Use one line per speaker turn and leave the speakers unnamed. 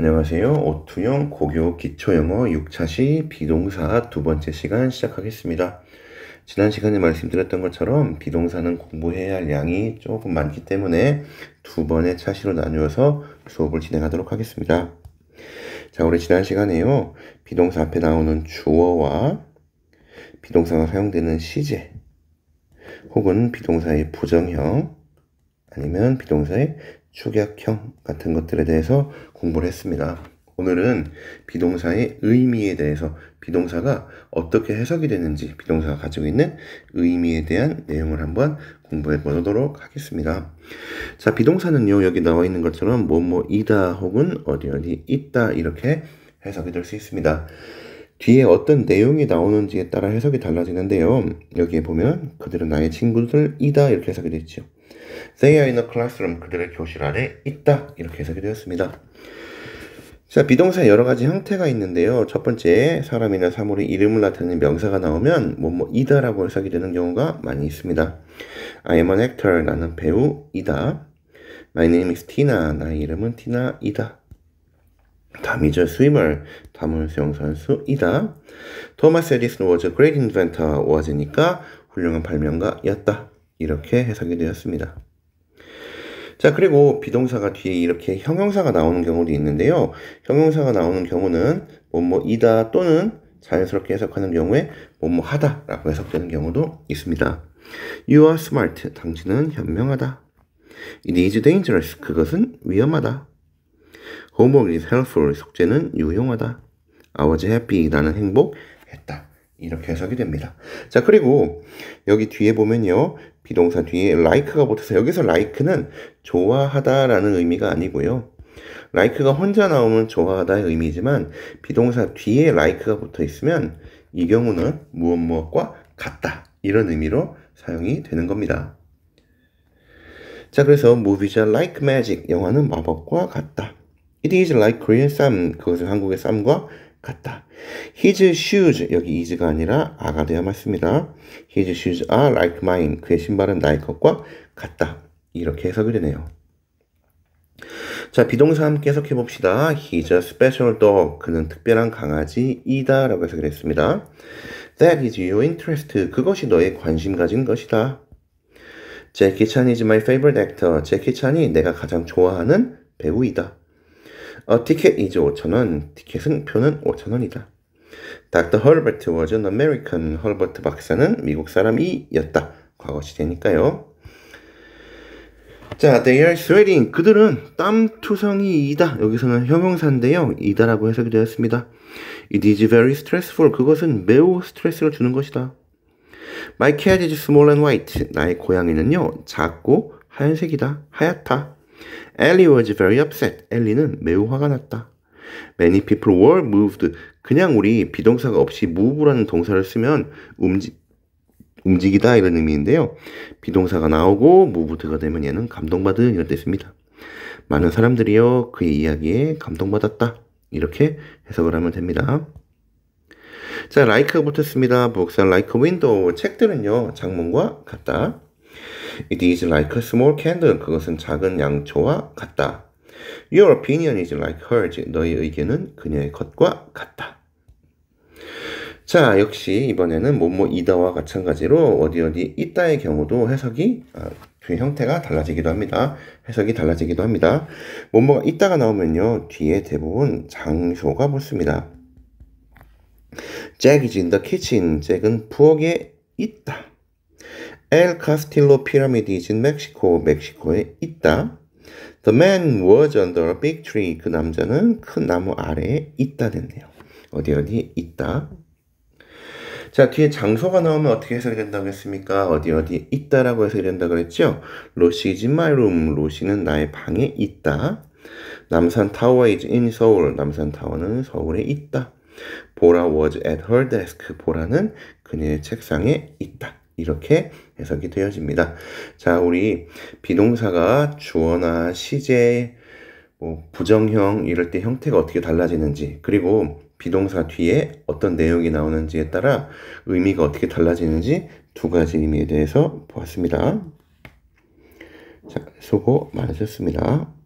안녕하세요. 오투형 고교 기초영어 6차시 비동사 두 번째 시간 시작하겠습니다. 지난 시간에 말씀드렸던 것처럼 비동사는 공부해야 할 양이 조금 많기 때문에 두 번의 차시로 나누어서 수업을 진행하도록 하겠습니다. 자, 우리 지난 시간에요. 비동사 앞에 나오는 주어와 비동사가 사용되는 시제 혹은 비동사의 부정형 아니면 비동사의 축약형 같은 것들에 대해서 공부를 했습니다. 오늘은 비동사의 의미에 대해서 비동사가 어떻게 해석이 되는지 비동사가 가지고 있는 의미에 대한 내용을 한번 공부해 보도록 하겠습니다. 자, 비동사는요, 여기 나와 있는 것처럼 뭐뭐이다 혹은 어디 어디 있다 이렇게 해석이 될 수 있습니다. 뒤에 어떤 내용이 나오는지에 따라 해석이 달라지는데요. 여기에 보면 그들은 나의 친구들이다 이렇게 해석이 되죠. They are in a classroom. 그들의 교실 안에 있다. 이렇게 해석이 되었습니다. 자, 비동사 여러 가지 형태가 있는데요. 첫 번째, 사람이나 사물의 이름을 나타내는 명사가 나오면 뭐뭐 뭐, 이다라고 해석이 되는 경우가 많이 있습니다. I am an actor. 나는 배우이다. My name is Tina. 나의 이름은 티나이다. 다미저 스위머, 다물 수영선수이다. 토마스 에디슨 was a great inventor, was니까 훌륭한 발명가였다. 이렇게 해석이 되었습니다. 자, 그리고 비동사가 뒤에 이렇게 형용사가 나오는 경우도 있는데요. 형용사가 나오는 경우는 뭐 뭐이다 또는 자연스럽게 해석하는 경우에 뭐 뭐 하다라고 해석되는 경우도 있습니다. You are smart. 당신은 현명하다. It is dangerous. 그것은 위험하다. Homework is helpful. 숙제는 유용하다. I was happy. 나는 행복했다. 이렇게 해석이 됩니다. 자, 그리고 여기 뒤에 보면요. 비동사 뒤에 like가 붙어서 여기서 like는 좋아하다라는 의미가 아니고요. like가 혼자 나오면 좋아하다의 의미지만 비동사 뒤에 like가 붙어 있으면 이 경우는 무엇 무엇과 같다. 이런 의미로 사용이 되는 겁니다. 자, 그래서 movies와 like magic 영화는 마법과 같다. It is like Korean 쌈. 그것은 한국의 쌈과 같다. His shoes 여기 is가 아니라 a가 되어 맞습니다. His shoes are like mine. 그의 신발은 나의 것과 같다. 이렇게 해석이 되네요. 자, 비동사 함께 해석해 봅시다. He's a special dog. 그는 특별한 강아지이다. 라고 해석을 했습니다. That is your interest. 그것이 너의 관심 가진 것이다. 제키 찬 is my favorite actor. 제키 찬이 내가 가장 좋아하는 배우이다. 어, 티켓 is 5,000원. 티켓은 표는 5,000원이다. 닥터 헐버트 was an American. 헐버트 박사는 미국 사람이었다. 과거 시제니까요. 자, they are sweating. 그들은 땀투성이이다. 여기서는 형용사인데요. 이다라고 해석이 되었습니다. It is very stressful. 그것은 매우 스트레스를 주는 것이다. My cat is small and white. 나의 고양이는요, 작고 하얀색이다. 하얗다. Ellie was very upset. 엘리는 매우 화가 났다. Many people were moved. 그냥 우리 비동사가 없이 move라는 동사를 쓰면 움직 움직이다 이런 의미인데요. 비동사가 나오고 m o v e 가 되면 얘는 감동받은 이런 뜻입니다. 많은 사람들이요 그의 이야기에 감동받았다 이렇게 해석을 하면 됩니다. 자, like가 붙었습니다. 복사 like window 책들은요 장문과 같다. It is like a small candle. 그것은 작은 양초와 같다. Your opinion is like hers. 너의 의견은 그녀의 것과 같다. 자, 역시 이번에는 뭐뭐 이다와 마찬가지로 어디 어디 있다의 경우도 해석이 아, 그 형태가 달라지기도 합니다. 해석이 달라지기도 합니다. 뭐뭐가 있다가 나오면요. 뒤에 대부분 장소가 붙습니다. 잭이 in the kitchen. 잭은 부엌에 있다. El Castillo Pyramid is in Mexico. 멕시코에 있다. The man was under a big tree. 그 남자는 큰 나무 아래에 있다 됐네요. 어디 어디 있다. 자, 뒤에 장소가 나오면 어떻게 해석이 된다고 했습니까? 어디 어디 있다라고 해석이 된다 그랬죠? 로시 is in my room. 로시는 나의 방에 있다. 남산 타워 is in 서울. 남산 타워는 서울에 있다. 보라 was at her desk. 보라는 그녀의 책상에 있다. 이렇게 해석이 되어집니다. 자, 우리 비동사가 주어나 시제, 뭐 부정형 이럴 때 형태가 어떻게 달라지는지, 그리고 비동사 뒤에 어떤 내용이 나오는지에 따라 의미가 어떻게 달라지는지 두 가지 의미에 대해서 보았습니다. 자, 수고 많으셨습니다.